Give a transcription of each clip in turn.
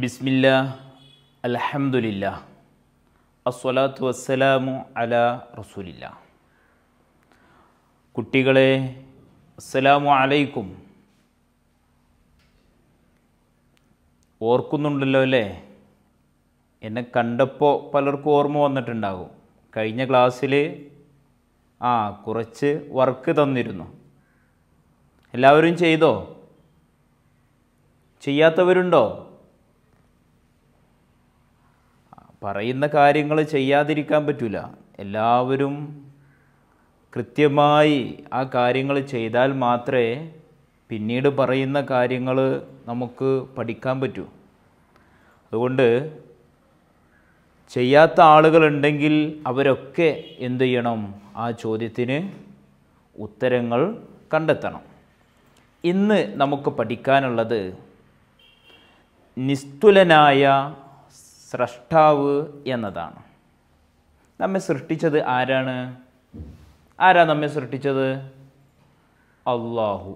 ബിസ്മില്ല അലഹമുല്ല അസ്വലാത്തു വസ്സലാമു അല റസൂലില്ല കുട്ടികളെ അസ്സലാമു അലൈക്കും ഓർക്കുന്നുണ്ടല്ലോ അല്ലേ എന്നെ കണ്ടപ്പോൾ പലർക്കും ഓർമ്മ വന്നിട്ടുണ്ടാകും കഴിഞ്ഞ ക്ലാസ്സിൽ ആ കുറച്ച് വർക്ക് തന്നിരുന്നു എല്ലാവരും ചെയ്തോ ചെയ്യാത്തവരുണ്ടോ പറയുന്ന കാര്യങ്ങൾ ചെയ്യാതിരിക്കാൻ പറ്റില്ല എല്ലാവരും കൃത്യമായി ആ കാര്യങ്ങൾ ചെയ്താൽ മാത്രമേ പിന്നീട് പറയുന്ന കാര്യങ്ങൾ നമുക്ക് പഠിക്കാൻ പറ്റൂ അതുകൊണ്ട് ചെയ്യാത്ത ആളുകളുണ്ടെങ്കിൽ അവരൊക്കെ എന്ത് ചെയ്യണം ആ ചോദ്യത്തിന് ഉത്തരങ്ങൾ കണ്ടെത്തണം ഇന്ന് നമുക്ക് പഠിക്കാനുള്ളത് നിസ്തുലനായ സ്രഷ്ടാവ് എന്നതാണ് നമ്മെ സൃഷ്ടിച്ചത് ആരാണ് ആരാ നമ്മെ സൃഷ്ടിച്ചത് അള്ളാഹു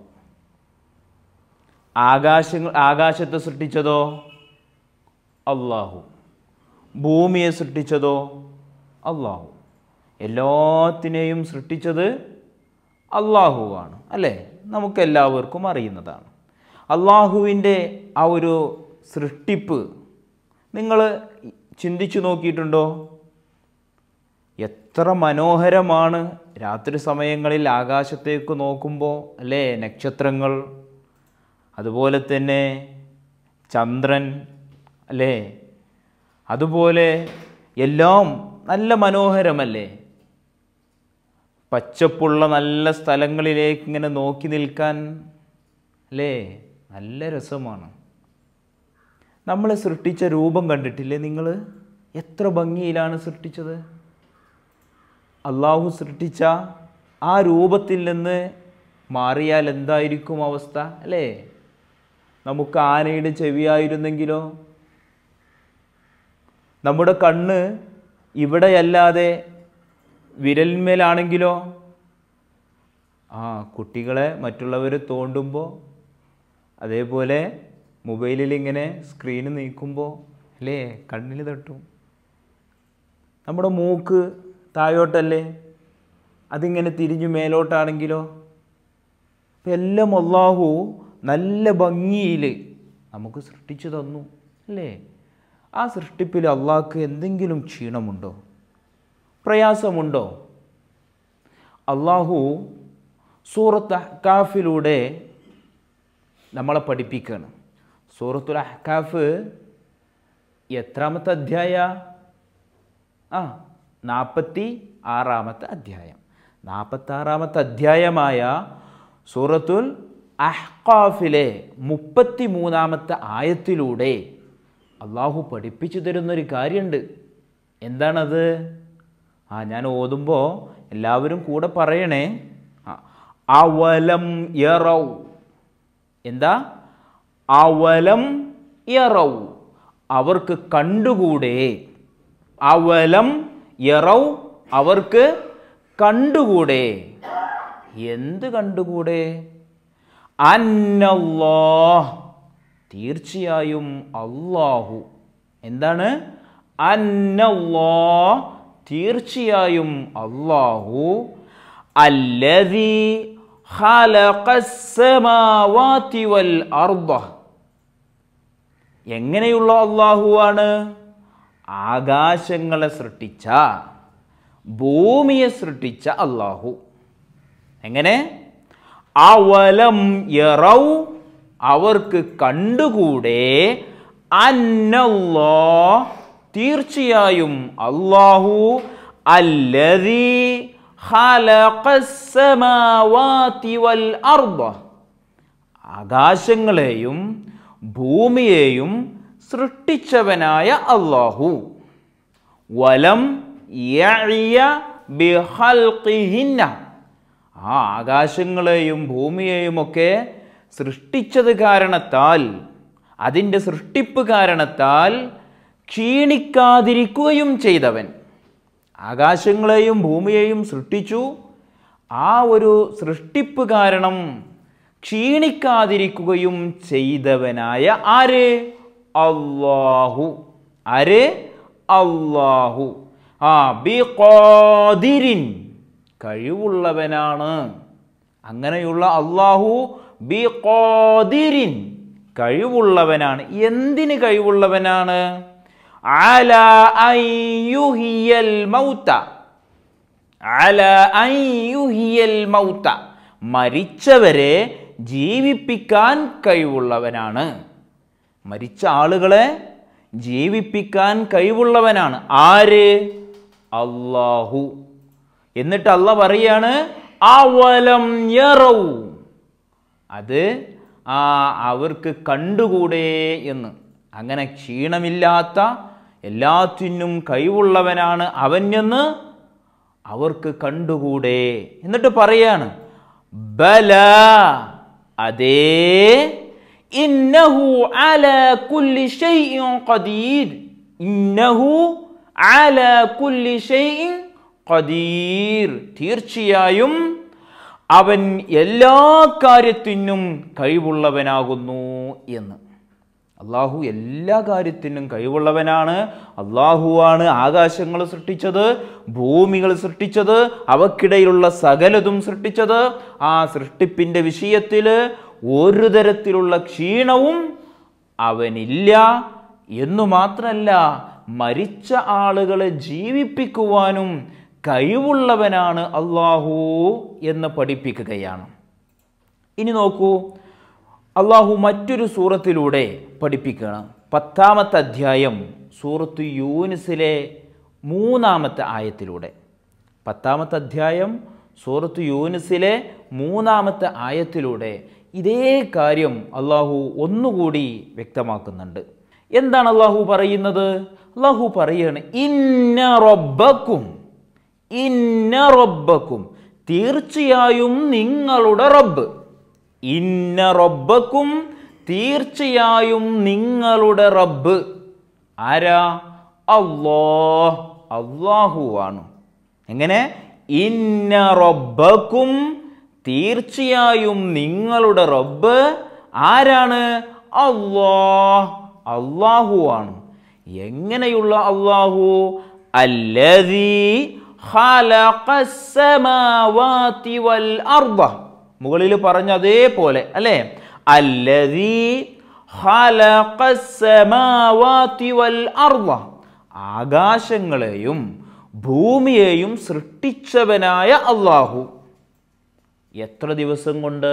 ആകാശങ്ങൾ ആകാശത്തെ സൃഷ്ടിച്ചതോ അള്ളാഹു ഭൂമിയെ സൃഷ്ടിച്ചതോ അള്ളാഹു എല്ലാത്തിനെയും സൃഷ്ടിച്ചത് അള്ളാഹുവാണ് അല്ലേ നമുക്കെല്ലാവർക്കും അറിയുന്നതാണ് അള്ളാഹുവിൻ്റെ ആ ഒരു സൃഷ്ടിപ്പ് നിങ്ങൾ ചിന്തിച്ചു നോക്കിയിട്ടുണ്ടോ എത്ര മനോഹരമാണ് രാത്രി സമയങ്ങളിൽ ആകാശത്തേക്ക് നോക്കുമ്പോൾ അല്ലേ നക്ഷത്രങ്ങൾ അതുപോലെ തന്നെ ചന്ദ്രൻ അല്ലേ അതുപോലെ എല്ലാം നല്ല മനോഹരമല്ലേ പച്ചപ്പുള്ള നല്ല സ്ഥലങ്ങളിലേക്ക് ഇങ്ങനെ നോക്കി നിൽക്കാൻ അല്ലേ നല്ല രസമാണ് നമ്മൾ സൃഷ്ടിച്ച രൂപം കണ്ടിട്ടില്ലേ നിങ്ങൾ എത്ര ഭംഗിയിലാണ് സൃഷ്ടിച്ചത് അള്ളാഹു സൃഷ്ടിച്ച ആ രൂപത്തിൽ നിന്ന് മാറിയാൽ എന്തായിരിക്കും അവസ്ഥ അല്ലേ നമുക്ക് ആനയുടെ ചെവിയായിരുന്നെങ്കിലോ നമ്മുടെ കണ്ണ് ഇവിടെയല്ലാതെ വിരൽമേലാണെങ്കിലോ ആ കുട്ടികളെ മറ്റുള്ളവർ തോണ്ടുമ്പോൾ അതേപോലെ മൊബൈലിൽ ഇങ്ങനെ സ്ക്രീന് നീക്കുമ്പോൾ അല്ലേ കണ്ണിൽ തട്ടും നമ്മുടെ മൂക്ക് താഴോട്ടല്ലേ അതിങ്ങനെ തിരിഞ്ഞു മേലോട്ടാണെങ്കിലോ അപ്പം എല്ലാം അള്ളാഹു നല്ല ഭംഗിയിൽ നമുക്ക് സൃഷ്ടിച്ചു തന്നു അല്ലേ ആ സൃഷ്ടിപ്പിൽ അള്ളാഹ്ക്ക് എന്തെങ്കിലും ക്ഷീണമുണ്ടോ പ്രയാസമുണ്ടോ അള്ളാഹു സൂറത്ത് കാഫിലൂടെ നമ്മളെ പഠിപ്പിക്കണം സൂറത്തുൽ അഹ്കാഫ് എത്രാമത്തെ അധ്യായ ആ നാൽപ്പത്തി ആറാമത്തെ അധ്യായം ആറാമത്തെ അധ്യായമായ സൂറത്തുൽ അഹ്കാഫിലെ മുപ്പത്തി മൂന്നാമത്തെ ആയത്തിലൂടെ അള്ളാഹു പഠിപ്പിച്ചു തരുന്നൊരു കാര്യമുണ്ട് എന്താണത് ആ ഞാൻ ഓതുമ്പോൾ എല്ലാവരും കൂടെ പറയണേ അവലം യറൗ എന്താ അവലം യറവ് അവർക്ക് കണ്ടുകൂടെ അവലം യറവ് അവർക്ക് കണ്ടുകൂടെ എന്ത് കണ്ടുകൂടെ അന്നല്ലാ തീർച്ചയായും അള്ളാഹു എന്താണ് അന്നല്ലാ തീർച്ചയായും അള്ളാഹു അല്ലതി ഖലഖ السماوات എങ്ങനെയുള്ള അള്ളാഹുവാണ് ആകാശങ്ങളെ സൃഷ്ടിച്ച ഭൂമിയെ സൃഷ്ടിച്ച അള്ളാഹു എങ്ങനെ അവലം യറൗ അവർക്ക് കണ്ടുകൂടെ അന്നല്ലോ തീർച്ചയായും അള്ളാഹു അല്ലതി ആകാശങ്ങളെയും ഭൂമിയെയും സൃഷ്ടിച്ചവനായ അള്ളാഹു വലം ആ ആകാശങ്ങളെയും ഭൂമിയെയും ഒക്കെ സൃഷ്ടിച്ചത് കാരണത്താൽ അതിൻ്റെ സൃഷ്ടിപ്പ് കാരണത്താൽ ക്ഷീണിക്കാതിരിക്കുകയും ചെയ്തവൻ ആകാശങ്ങളെയും ഭൂമിയെയും സൃഷ്ടിച്ചു ആ ഒരു സൃഷ്ടിപ്പ് കാരണം ക്ഷീണിക്കാതിരിക്കുകയും ചെയ്തവനായ ആര് അള്ളാഹു ആര് അള്ളാഹു ആ ബി കഴിവുള്ളവനാണ് അങ്ങനെയുള്ള അള്ളാഹു ബി കഴിവുള്ളവനാണ് എന്തിന് കഴിവുള്ളവനാണ് അയ്യുഹിയൽ അയ്യുഹിയൽ മരിച്ചവരെ ജീവിപ്പിക്കാൻ കഴിവുള്ളവനാണ് മരിച്ച ആളുകളെ ജീവിപ്പിക്കാൻ കഴിവുള്ളവനാണ് ആര് അള്ളാഹു എന്നിട്ട് അല്ല പറയാണ് അവലം ഞറവും അത് ആ അവർക്ക് കണ്ടുകൂടേ എന്ന് അങ്ങനെ ക്ഷീണമില്ലാത്ത എല്ലാത്തിനും കഴിവുള്ളവനാണ് അവനെന്ന് അവർക്ക് കണ്ടുകൂടെ എന്നിട്ട് പറയാണ് ബല അതേ ഇന്നഹു അല കുല്ലി ഷൈഇൻ ഖദീർ ഇന്നഹു അല കുല്ലി ഷൈഇൻ ഖദീർ തീർച്ചയായും അവൻ എല്ലാ കാര്യത്തിനും കഴിവുള്ളവനാകുന്നു എന്ന് അള്ളാഹു എല്ലാ കാര്യത്തിനും കഴിവുള്ളവനാണ് അള്ളാഹുവാണ് ആകാശങ്ങൾ സൃഷ്ടിച്ചത് ഭൂമികൾ സൃഷ്ടിച്ചത് അവക്കിടയിലുള്ള സകലതും സൃഷ്ടിച്ചത് ആ സൃഷ്ടിപ്പിൻ്റെ വിഷയത്തിൽ ഒരു തരത്തിലുള്ള ക്ഷീണവും അവനില്ല എന്നു മാത്രമല്ല മരിച്ച ആളുകളെ ജീവിപ്പിക്കുവാനും കഴിവുള്ളവനാണ് അള്ളാഹു എന്ന് പഠിപ്പിക്കുകയാണ് ഇനി നോക്കൂ അള്ളാഹു മറ്റൊരു സൂറത്തിലൂടെ പഠിപ്പിക്കണം പത്താമത്തെ അധ്യായം സൂറത്ത് യൂനിസിലെ മൂന്നാമത്തെ ആയത്തിലൂടെ പത്താമത്തെ അധ്യായം സൂറത്ത് യൂനിസിലെ മൂന്നാമത്തെ ആയത്തിലൂടെ ഇതേ കാര്യം അള്ളാഹു ഒന്നുകൂടി വ്യക്തമാക്കുന്നുണ്ട് എന്താണ് അള്ളാഹു പറയുന്നത് അള്ളാഹു പറയാണ് ഇന്ന റബ്ബക്കും ഇന്ന റബ്ബക്കും തീർച്ചയായും നിങ്ങളുടെ റബ്ബ് ഇന്ന റബ്ബക്കും തീർച്ചയായും നിങ്ങളുടെ റബ്ബ് ആരാ അള്ളാഹ് അള്ളാഹുവാണ് എങ്ങനെ ഇന്ന റബ്ബക്കും തീർച്ചയായും നിങ്ങളുടെ റബ്ബ് ആരാണ് അള്ളാഹ് അള്ളാഹുവാണ് എങ്ങനെയുള്ള അള്ളാഹു അല്ലതീ ഖലഖ വൽ والأرض മുകളിൽ പറഞ്ഞ അതേപോലെ അല്ലേ അല്ലതി ആകാശങ്ങളെയും ഭൂമിയെയും സൃഷ്ടിച്ചവനായ അള്ളാഹു എത്ര ദിവസം കൊണ്ട്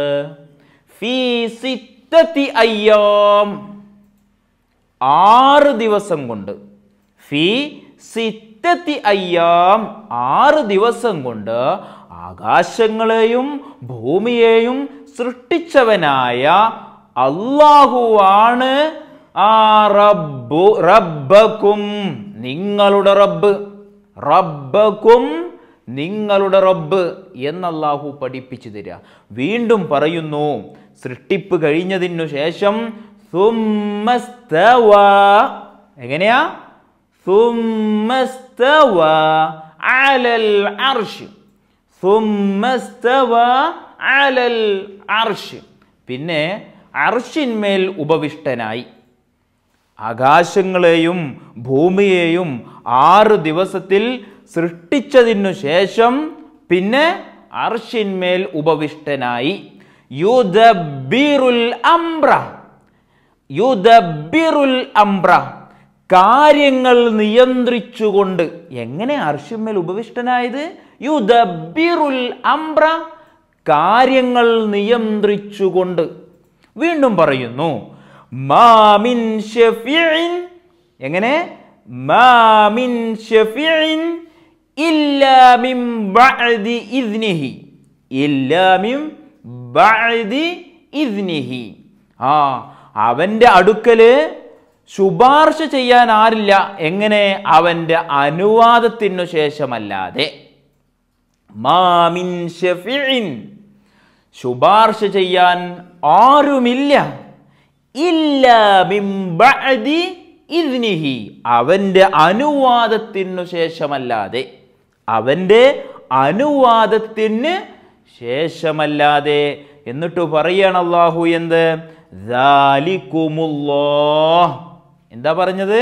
ഫീസിത്തത്തി അയ്യാം ആറ് ദിവസം കൊണ്ട് ഫീ സിത്ത ഇത്തത്തി അയ്യാം ആറ് ദിവസം കൊണ്ട് ആകാശങ്ങളെയും ഭൂമിയെയും സൃഷ്ടിച്ചവനായ അള്ളാഹുവാണ് ആ റബ്ബു റബ്ബക്കും നിങ്ങളുടെ റബ്ബ് റബ്ബക്കും നിങ്ങളുടെ റബ്ബ് എന്നല്ലാഹു പഠിപ്പിച്ചു തരിക വീണ്ടും പറയുന്നു സൃഷ്ടിപ്പ് കഴിഞ്ഞതിനു ശേഷം എങ്ങനെയാ പിന്നെ അർഷിന്മേൽ ഉപവിഷ്ടനായി ആകാശങ്ങളെയും ഭൂമിയെയും ആറ് ദിവസത്തിൽ സൃഷ്ടിച്ചതിനു ശേഷം പിന്നെ അർഷിന്മേൽ ഉപവിഷ്ടനായി യുദബിറുൽ അംബ്ര യുദബിറുൽ അംബ്ര കാര്യങ്ങൾ നിയന്ത്രിച്ചുകൊണ്ട് എങ്ങനെ അർഷിമേൽ ഉപവിഷ്ടനായത് യു ദബിറുൽ അംബ്ര കാര്യങ്ങൾ നിയന്ത്രിച്ചുകൊണ്ട് വീണ്ടും പറയുന്നു മാമിൻ ഷഫീഇൻ എങ്ങനെ മാമിൻ ഇല്ലാ മിൻ ബഅദി ഇല്ലാ മിൻ ബഅദി ഇസ്നിഹി ആ അവന്റെ അടുക്കൽ ശുപാർശ ചെയ്യാൻ ആരില്ല എങ്ങനെ അവൻ്റെ അനുവാദത്തിനു ശേഷമല്ലാതെ മാമിൻ ശുപാർശ ചെയ്യാൻ ആരുമില്ല ഇല്ല ബിംബഅദി ഇദ്നിഹി അവൻ്റെ അനുവാദത്തിനു ശേഷമല്ലാതെ അവൻ്റെ അനുവാദത്തിന് ശേഷമല്ലാതെ എന്നിട്ട് പറയണല്ലാഹു എന്ത് ദാലിക്കുമുല്ലോ എന്താ പറഞ്ഞത്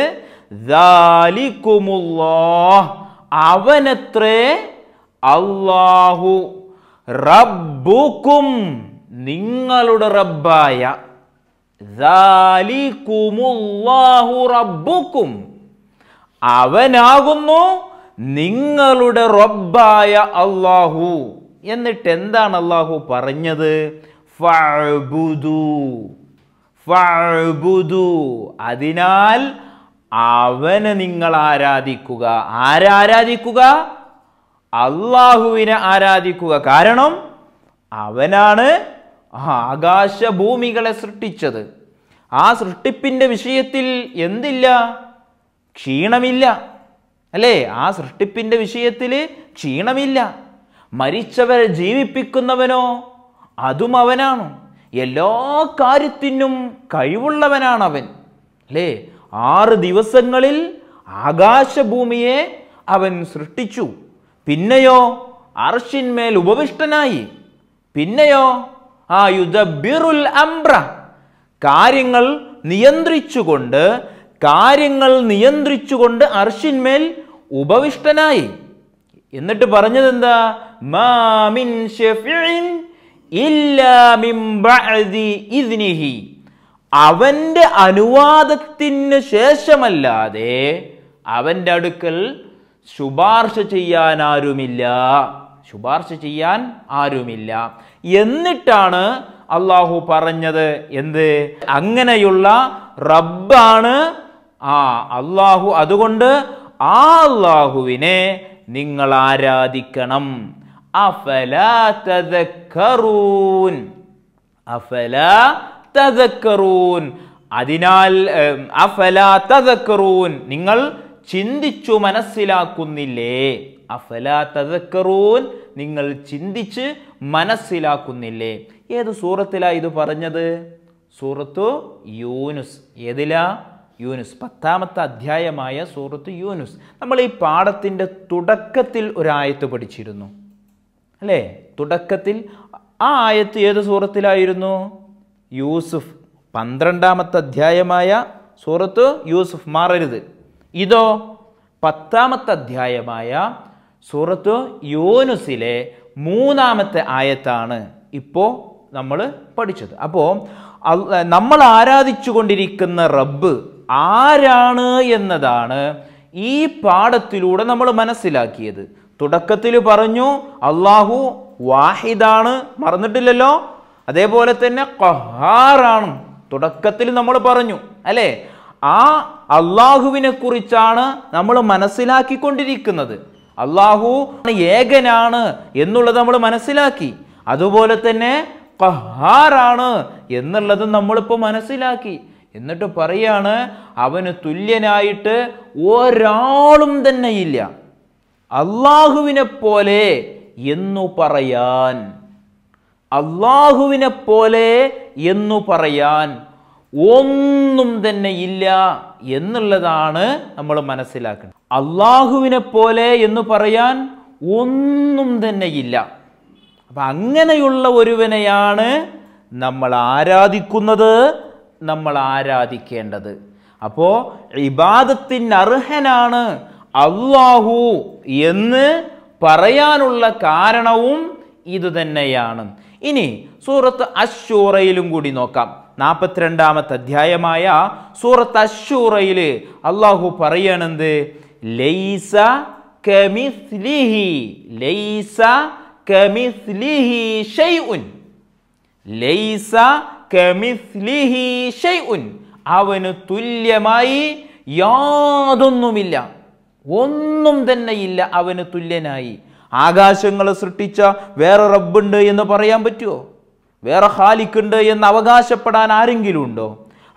അവനത്രേ അള്ളാഹു റബ്ബുക്കും നിങ്ങളുടെ റബ്ബായ റബ്ബുക്കും അവനാകുന്നു നിങ്ങളുടെ റബ്ബായ അള്ളാഹു എന്നിട്ട് എന്താണ് അള്ളാഹു പറഞ്ഞത് ഫഅബുദു അതിനാൽ അവനെ നിങ്ങൾ ആരാധിക്കുക ആരാരാധിക്കുക അള്ളാഹുവിനെ ആരാധിക്കുക കാരണം അവനാണ് ആകാശഭൂമികളെ സൃഷ്ടിച്ചത് ആ സൃഷ്ടിപ്പിൻ്റെ വിഷയത്തിൽ എന്തില്ല ക്ഷീണമില്ല അല്ലേ ആ സൃഷ്ടിപ്പിൻ്റെ വിഷയത്തിൽ ക്ഷീണമില്ല മരിച്ചവരെ ജീവിപ്പിക്കുന്നവനോ അതും അവനാണ് എല്ലാ കാര്യത്തിനും കഴിവുള്ളവനാണ് അവൻ അല്ലേ ആറ് ദിവസങ്ങളിൽ ആകാശഭൂമിയെ അവൻ സൃഷ്ടിച്ചു പിന്നെയോ അർഷിന്മേൽ ഉപവിഷ്ടനായി പിന്നെയോ ആ യുദ്ധബിറുൽ അംബ്ര കാര്യങ്ങൾ നിയന്ത്രിച്ചുകൊണ്ട് കാര്യങ്ങൾ നിയന്ത്രിച്ചുകൊണ്ട് അർഷിന്മേൽ ഉപവിഷ്ടനായി എന്നിട്ട് പറഞ്ഞതെന്താ മാമിൻ ഷെഫിൻ ഇല്ലാമിംബിദ്നിഹി അവന്റെ അനുവാദത്തിന് ശേഷമല്ലാതെ അവന്റെ അടുക്കൽ ശുപാർശ ചെയ്യാൻ ആരുമില്ല ശുപാർശ ചെയ്യാൻ ആരുമില്ല എന്നിട്ടാണ് അള്ളാഹു പറഞ്ഞത് എന്ത് അങ്ങനെയുള്ള റബ്ബാണ് ആ അള്ളാഹു അതുകൊണ്ട് ആ അള്ളാഹുവിനെ നിങ്ങൾ ആരാധിക്കണം അഫലൂൻ അഫല അതിനാൽ അഫല തദക്കറൂൻ നിങ്ങൾ ചിന്തിച്ചു മനസ്സിലാക്കുന്നില്ലേ അഫല തദക്കറൂൻ നിങ്ങൾ ചിന്തിച്ച് മനസ്സിലാക്കുന്നില്ലേ ഏത് സൂറത്തിലാ ഇത് പറഞ്ഞത് സൂറത്തു യൂനുസ് ഏതിലാ യൂനുസ് പത്താമത്തെ അധ്യായമായ സൂറത്ത് യൂനുസ് നമ്മൾ ഈ പാഠത്തിൻ്റെ തുടക്കത്തിൽ ഒരായത്ത് പഠിച്ചിരുന്നു അല്ലേ തുടക്കത്തിൽ ആ ആയത്ത് ഏത് സൂറത്തിലായിരുന്നു യൂസുഫ് പന്ത്രണ്ടാമത്തെ അധ്യായമായ സൂറത്ത് യൂസുഫ് മാറരുത് ഇതോ പത്താമത്തെ അധ്യായമായ സൂറത്ത് യോനുസിലെ മൂന്നാമത്തെ ആയത്താണ് ഇപ്പോൾ നമ്മൾ പഠിച്ചത് അപ്പോൾ നമ്മൾ ആരാധിച്ചു കൊണ്ടിരിക്കുന്ന റബ്ബ് ആരാണ് എന്നതാണ് ഈ പാഠത്തിലൂടെ നമ്മൾ മനസ്സിലാക്കിയത് തുടക്കത്തിൽ പറഞ്ഞു അള്ളാഹു വാഹിദാണ് മറന്നിട്ടില്ലല്ലോ അതേപോലെ തന്നെ കൊഹാറാണ് തുടക്കത്തിൽ നമ്മൾ പറഞ്ഞു അല്ലേ ആ അള്ളാഹുവിനെ കുറിച്ചാണ് നമ്മൾ മനസ്സിലാക്കിക്കൊണ്ടിരിക്കുന്നത് അള്ളാഹു ഏകനാണ് എന്നുള്ളത് നമ്മൾ മനസ്സിലാക്കി അതുപോലെ തന്നെ കഹാറാണ് എന്നുള്ളത് നമ്മളിപ്പോൾ മനസ്സിലാക്കി എന്നിട്ട് പറയാണ് അവന് തുല്യനായിട്ട് ഒരാളും തന്നെ ഇല്ല അള്ളാഹുവിനെ പോലെ എന്നു പറയാൻ അള്ളാഹുവിനെ പോലെ എന്നു പറയാൻ ഒന്നും തന്നെ ഇല്ല എന്നുള്ളതാണ് നമ്മൾ മനസ്സിലാക്കുന്നത് അള്ളാഹുവിനെ പോലെ എന്ന് പറയാൻ ഒന്നും തന്നെ ഇല്ല അപ്പം അങ്ങനെയുള്ള ഒരുവനെയാണ് നമ്മൾ ആരാധിക്കുന്നത് നമ്മൾ ആരാധിക്കേണ്ടത് അപ്പോൾ ഇബാദത്തിന് അർഹനാണ് അള്ളാഹു എന്ന് പറയാനുള്ള കാരണവും ഇതുതന്നെയാണ് ഇനി സൂറത്ത് അശൂറയിലും കൂടി നോക്കാം നാൽപ്പത്തിരണ്ടാമത്തെ അധ്യായമായ സൂറത്ത് അശൂറയിൽ അള്ളാഹു പറയണത് ലൈസ കമിസ്ലിഹി ലൈസ കമിസ്ലിഹി ഷൈഉൻ ലൈസ കമിസ്ലിഹി ഷൈഉൻ അവന് തുല്യമായി യാതൊന്നുമില്ല ഒന്നും തന്നെ ഇല്ല അവന് തുല്യനായി ആകാശങ്ങളെ സൃഷ്ടിച്ച വേറെ റബ്ബുണ്ട് എന്ന് പറയാൻ പറ്റുമോ വേറെ ഹാലിക്കുണ്ട് എന്ന് അവകാശപ്പെടാൻ ആരെങ്കിലും ഉണ്ടോ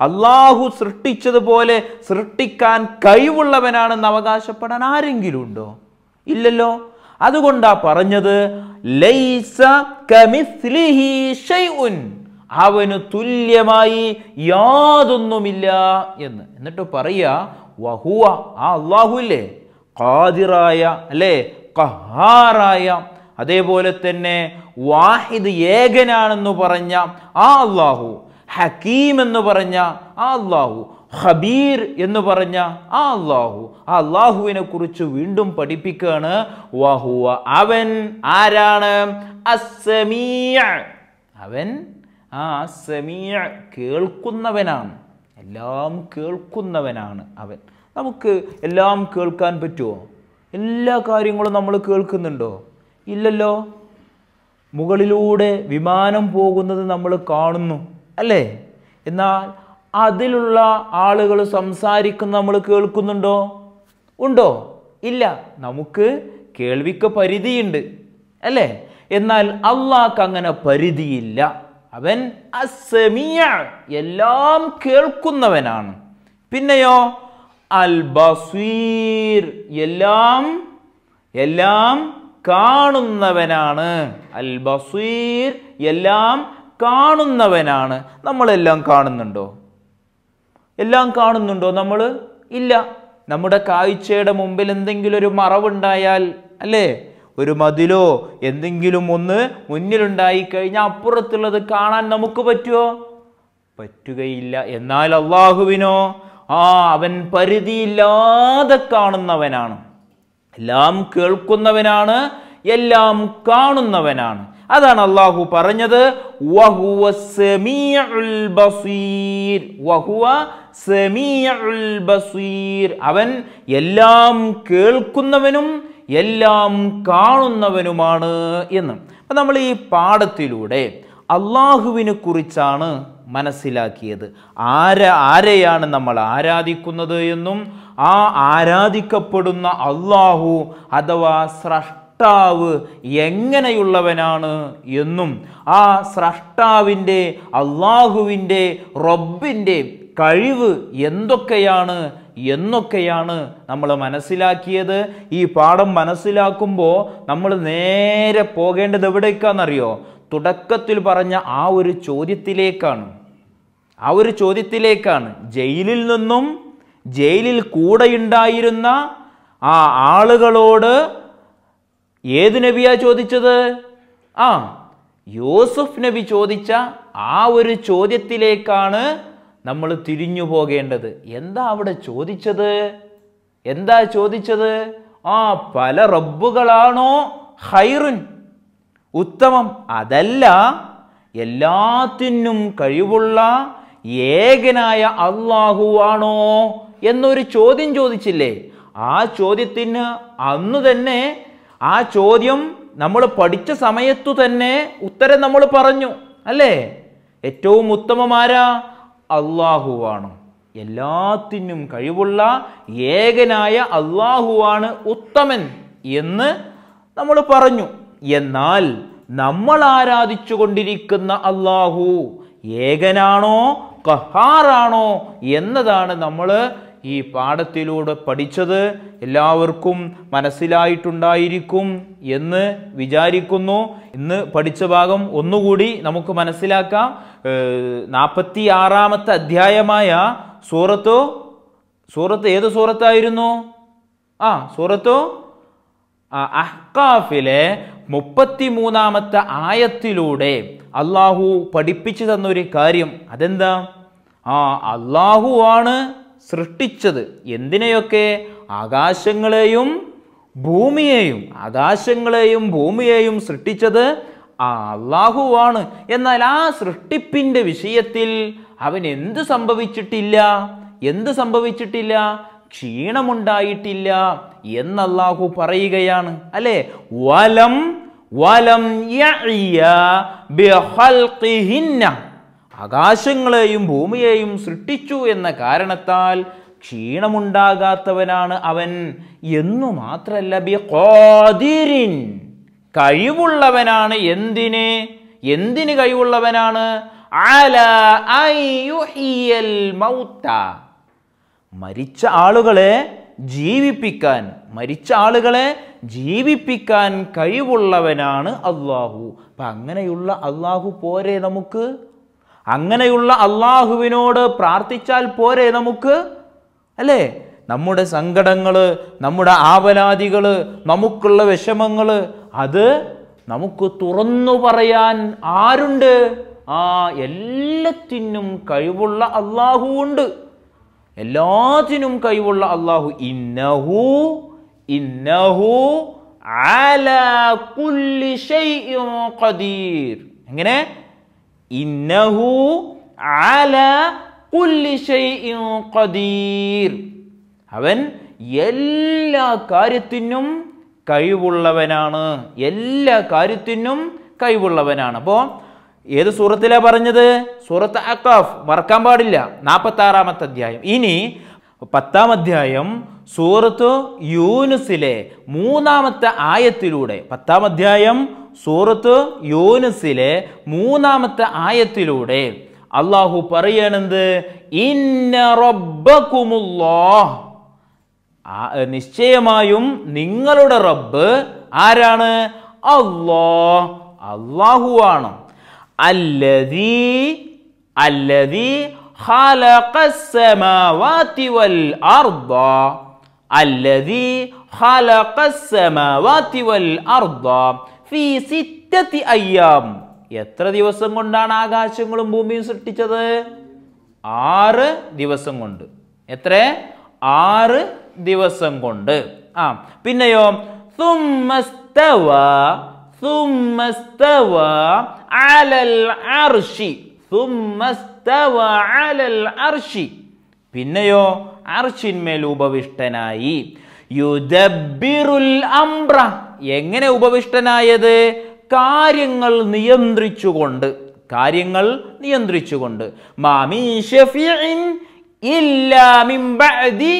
അള്ളാഹു സൃഷ്ടിച്ചതുപോലെ സൃഷ്ടിക്കാൻ കഴിവുള്ളവനാണെന്ന് അവകാശപ്പെടാൻ ആരെങ്കിലും ഉണ്ടോ ഇല്ലല്ലോ അതുകൊണ്ടാ പറഞ്ഞത് ലൈസ അവന് തുല്യമായി യാതൊന്നുമില്ല എന്ന് എന്നിട്ട് പറയുക വഹുവ ആ അള്ളാഹു ഇല്ലേ ഖാദിറായ അല്ലേ കഹാറായ അതേപോലെ തന്നെ വാഹിദ് ഏകനാണെന്ന് പറഞ്ഞ ആ അള്ളാഹു ഹക്കീം എന്ന് പറഞ്ഞ ആ അള്ളാഹു ഹബീർ എന്ന് പറഞ്ഞ ആ അള്ളാഹു ആ അള്ളാഹുവിനെ കുറിച്ച് വീണ്ടും പഠിപ്പിക്കുകയാണ് വഹുവ അവൻ ആരാണ് അവൻ ആ കേൾക്കുന്നവനാണ് എല്ലാം കേൾക്കുന്നവനാണ് അവൻ നമുക്ക് എല്ലാം കേൾക്കാൻ പറ്റുമോ എല്ലാ കാര്യങ്ങളും നമ്മൾ കേൾക്കുന്നുണ്ടോ ഇല്ലല്ലോ മുകളിലൂടെ വിമാനം പോകുന്നത് നമ്മൾ കാണുന്നു അല്ലേ എന്നാൽ അതിലുള്ള ആളുകൾ സംസാരിക്കുന്ന നമ്മൾ കേൾക്കുന്നുണ്ടോ ഉണ്ടോ ഇല്ല നമുക്ക് കേൾവിക്ക് പരിധിയുണ്ട് അല്ലേ എന്നാൽ അള്ളാഹ്ക്ക് അങ്ങനെ പരിധിയില്ല അവൻ അസമിയ എല്ലാം കേൾക്കുന്നവനാണ് പിന്നെയോ അൽ ബസീർ എല്ലാം എല്ലാം കാണുന്നവനാണ് അൽ ബസീർ എല്ലാം കാണുന്നവനാണ് നമ്മളെല്ലാം കാണുന്നുണ്ടോ എല്ലാം കാണുന്നുണ്ടോ നമ്മൾ ഇല്ല നമ്മുടെ കാഴ്ചയുടെ മുമ്പിൽ എന്തെങ്കിലും ഒരു മറവുണ്ടായാൽ അല്ലേ ഒരു മതിലോ എന്തെങ്കിലും ഒന്ന് മുന്നിലുണ്ടായി കഴിഞ്ഞാൽ അപ്പുറത്തുള്ളത് കാണാൻ നമുക്ക് പറ്റുമോ പറ്റുകയില്ല എന്നാൽ അള്ളാഹുവിനോ ആ അവൻ പരിധിയില്ലാതെ കാണുന്നവനാണ് എല്ലാം കേൾക്കുന്നവനാണ് എല്ലാം കാണുന്നവനാണ് അതാണ് അള്ളാഹു പറഞ്ഞത് അവൻ എല്ലാം കേൾക്കുന്നവനും എല്ലാം കാണുന്നവനുമാണ് എന്ന് അപ്പം നമ്മൾ ഈ പാഠത്തിലൂടെ അള്ളാഹുവിനെ കുറിച്ചാണ് മനസ്സിലാക്കിയത് ആര ആരെയാണ് നമ്മൾ ആരാധിക്കുന്നത് എന്നും ആ ആരാധിക്കപ്പെടുന്ന അള്ളാഹു അഥവാ സ്രഷ്ടാവ് എങ്ങനെയുള്ളവനാണ് എന്നും ആ സ്രഷ്ടാവിൻ്റെ അള്ളാഹുവിൻ്റെ റബ്ബിൻ്റെ കഴിവ് എന്തൊക്കെയാണ് എന്നൊക്കെയാണ് നമ്മൾ മനസ്സിലാക്കിയത് ഈ പാഠം മനസ്സിലാക്കുമ്പോൾ നമ്മൾ നേരെ പോകേണ്ടത് എവിടേക്കാണെന്നറിയോ തുടക്കത്തിൽ പറഞ്ഞ ആ ഒരു ചോദ്യത്തിലേക്കാണ് ആ ഒരു ചോദ്യത്തിലേക്കാണ് ജയിലിൽ നിന്നും ജയിലിൽ കൂടെയുണ്ടായിരുന്ന ആ ആളുകളോട് ഏത് നബിയാ ചോദിച്ചത് ആ യൂസുഫ് നബി ചോദിച്ച ആ ഒരു ചോദ്യത്തിലേക്കാണ് നമ്മൾ തിരിഞ്ഞു പോകേണ്ടത് എന്താ അവിടെ ചോദിച്ചത് എന്താ ചോദിച്ചത് ആ പല റബ്ബുകളാണോ ഹൈറുൻ ഉത്തമം അതല്ല എല്ലാത്തിനും കഴിവുള്ള ഏകനായ അള്ളാഹുവാണോ എന്നൊരു ചോദ്യം ചോദിച്ചില്ലേ ആ ചോദ്യത്തിന് അന്ന് തന്നെ ആ ചോദ്യം നമ്മൾ പഠിച്ച സമയത്തു തന്നെ ഉത്തരം നമ്മൾ പറഞ്ഞു അല്ലേ ഏറ്റവും ഉത്തമമാരാ അള്ളാഹുവാണ് എല്ലാത്തിനും കഴിവുള്ള ഏകനായ അള്ളാഹുവാണ് ഉത്തമൻ എന്ന് നമ്മൾ പറഞ്ഞു എന്നാൽ നമ്മൾ ആരാധിച്ചു കൊണ്ടിരിക്കുന്ന അള്ളാഹു ഏകനാണോ കഹാറാണോ എന്നതാണ് നമ്മൾ ഈ പാഠത്തിലൂടെ പഠിച്ചത് എല്ലാവർക്കും മനസ്സിലായിട്ടുണ്ടായിരിക്കും എന്ന് വിചാരിക്കുന്നു ഇന്ന് പഠിച്ച ഭാഗം ഒന്നുകൂടി നമുക്ക് മനസ്സിലാക്കാം നാൽപ്പത്തി ആറാമത്തെ അധ്യായമായ സൂറത്തോ സൂറത്ത് ഏത് സൂറത്തായിരുന്നു ആ സൂറത്തോ അഹ്കാഫിലെ മുപ്പത്തി മൂന്നാമത്തെ ആയത്തിലൂടെ അള്ളാഹു പഠിപ്പിച്ചു തന്നൊരു കാര്യം അതെന്താ ആ അള്ളാഹു ആണ് സൃഷ്ടിച്ചത് എന്തിനെയൊക്കെ ആകാശങ്ങളെയും ഭൂമിയെയും ആകാശങ്ങളെയും ഭൂമിയെയും സൃഷ്ടിച്ചത് ആ അള്ളാഹുവാണ് എന്നാൽ ആ സൃഷ്ടിപ്പിൻ്റെ വിഷയത്തിൽ അവൻ എന്ത് സംഭവിച്ചിട്ടില്ല എന്ത് സംഭവിച്ചിട്ടില്ല ക്ഷീണമുണ്ടായിട്ടില്ല എന്നല്ലാഹു പറയുകയാണ് അല്ലേ വലം വലം ആകാശങ്ങളെയും ഭൂമിയെയും സൃഷ്ടിച്ചു എന്ന കാരണത്താൽ ക്ഷീണമുണ്ടാകാത്തവനാണ് അവൻ എന്നു മാത്രല്ല ബി കോതിരിൻ കഴിവുള്ളവനാണ് എന്തിന് എന്തിന് കഴിവുള്ളവനാണ് മരിച്ച ആളുകളെ ജീവിപ്പിക്കാൻ മരിച്ച ആളുകളെ ജീവിപ്പിക്കാൻ കഴിവുള്ളവനാണ് അള്ളാഹു അപ്പൊ അങ്ങനെയുള്ള അള്ളാഹു പോരെ നമുക്ക് അങ്ങനെയുള്ള അള്ളാഹുവിനോട് പ്രാർത്ഥിച്ചാൽ പോരെ നമുക്ക് അല്ലേ നമ്മുടെ സങ്കടങ്ങൾ നമ്മുടെ ആവലാതികൾ നമുക്കുള്ള വിഷമങ്ങൾ അത് നമുക്ക് തുറന്നു പറയാൻ ആരുണ്ട് ആ എല്ലാത്തിനും കഴിവുള്ള അള്ളാഹു ഉണ്ട് എല്ലാത്തിനും കഴിവുള്ള അള്ളാഹു ഇന്നഹു ഇന്നഹു ആലാ കുല്ലി ഷൈഇൻ ഖദീർ എങ്ങനെ ഇന്നഹു അല ഖദീർ അവൻ എല്ലാ കാര്യത്തിനും കഴിവുള്ളവനാണ് എല്ലാ കാര്യത്തിനും കഴിവുള്ളവനാണ് അപ്പോൾ ഏത് സൂറത്തിലാ പറഞ്ഞത് സൂറത്ത് അക്കാഫ് മറക്കാൻ പാടില്ല ആറാമത്തെ അധ്യായം ഇനി പത്താം അധ്യായം സൂറത്ത് യൂനുസിലെ മൂന്നാമത്തെ ആയത്തിലൂടെ പത്താം അധ്യായം സൂറത്ത് യൂനുസിലെ മൂന്നാമത്തെ ആയത്തിലൂടെ അള്ളാഹു പറയണത് ഇന്ന നിശ്ചയമായും നിങ്ങളുടെ റബ്ബ് ആരാണ് അള്ളോ അള്ളാഹുവാണ് അല്ലതീ അല്ലതീ خلق السماوات ഫീസിറ്റത്തി അയ്യാം എത്ര ദിവസം കൊണ്ടാണ് ആകാശങ്ങളും ഭൂമിയും സൃഷ്ടിച്ചത് ആറ് ദിവസം കൊണ്ട് എത്ര ആറ് ദിവസം കൊണ്ട് ആ പിന്നെയോ അലൽ അലൽ പിന്നെയോ അർഷിന്മേൽ ഉപവിഷ്ടനായി യുദബിറുൽ അംബ്ര എങ്ങനെ ഉപവിഷ്ടനായത് കാര്യങ്ങൾ നിയന്ത്രിച്ചുകൊണ്ട് കാര്യങ്ങൾ നിയന്ത്രിച്ചുകൊണ്ട് അവന്റെ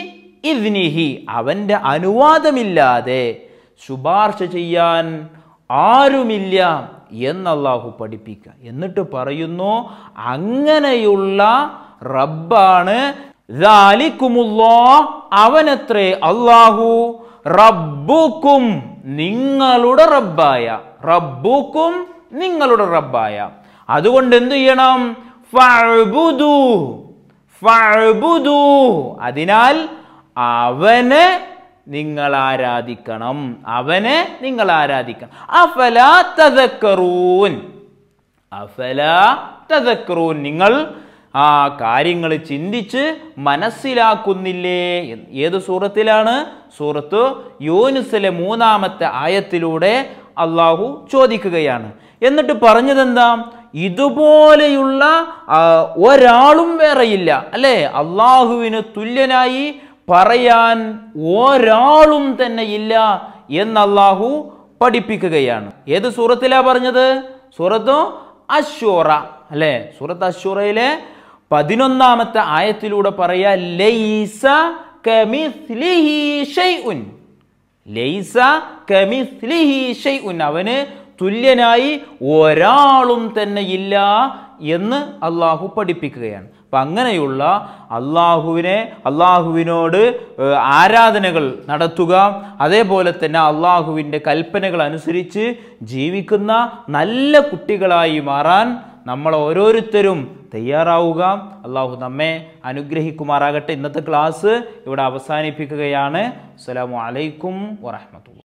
ഇദ്നിഹി അനുവാദമില്ലാതെ ശുപാർശ ചെയ്യാൻ ആരുമില്ല എന്നല്ലാഹു പഠിപ്പിക്കുക എന്നിട്ട് പറയുന്നു അങ്ങനെയുള്ള റബ്ബാണ് അവനത്രേ അള്ളാഹു റബ്ബുക്കും നിങ്ങളുടെ റബ്ബായ റബ്ബുക്കും നിങ്ങളുടെ റബ്ബായ അതുകൊണ്ട് എന്തു ചെയ്യണം അതിനാൽ അവനെ നിങ്ങൾ ആരാധിക്കണം അവനെ നിങ്ങൾ ആരാധിക്കണം അഫല തതക്കറൂൻ അഫല തതക്കറൂൻ നിങ്ങൾ ആ കാര്യങ്ങൾ ചിന്തിച്ച് മനസ്സിലാക്കുന്നില്ലേ ഏത് സൂറത്തിലാണ് സൂറത്ത് യൂനുസിലെ മൂന്നാമത്തെ ആയത്തിലൂടെ അള്ളാഹു ചോദിക്കുകയാണ് എന്നിട്ട് പറഞ്ഞതെന്താ ഇതുപോലെയുള്ള ഒരാളും വേറെയില്ല അല്ലേ അള്ളാഹുവിന് തുല്യനായി പറയാൻ ഒരാളും തന്നെ ഇല്ല എന്ന് അള്ളാഹു പഠിപ്പിക്കുകയാണ് ഏത് സൂറത്തിലാ പറഞ്ഞത് സൂറത്തോ അശ്വറ അല്ലേ സൂറത്ത് അശ്വറയിലെ പതിനൊന്നാമത്തെ ആയത്തിലൂടെ പറയാ ലൈസ ലൈസ അവന് തുല്യനായി ഒരാളും തന്നെ ഇല്ല എന്ന് അള്ളാഹു പഠിപ്പിക്കുകയാണ് അപ്പം അങ്ങനെയുള്ള അള്ളാഹുവിനെ അള്ളാഹുവിനോട് ആരാധനകൾ നടത്തുക അതേപോലെ തന്നെ അള്ളാഹുവിൻ്റെ കൽപ്പനകൾ അനുസരിച്ച് ജീവിക്കുന്ന നല്ല കുട്ടികളായി മാറാൻ നമ്മൾ ഓരോരുത്തരും തയ്യാറാവുക അള്ളാഹു നമ്മെ അനുഗ്രഹിക്കുമാറാകട്ടെ ഇന്നത്തെ ക്ലാസ് ഇവിടെ അവസാനിപ്പിക്കുകയാണ് അസ്സലാമു അലൈക്കും വറഹമത്തുള്ള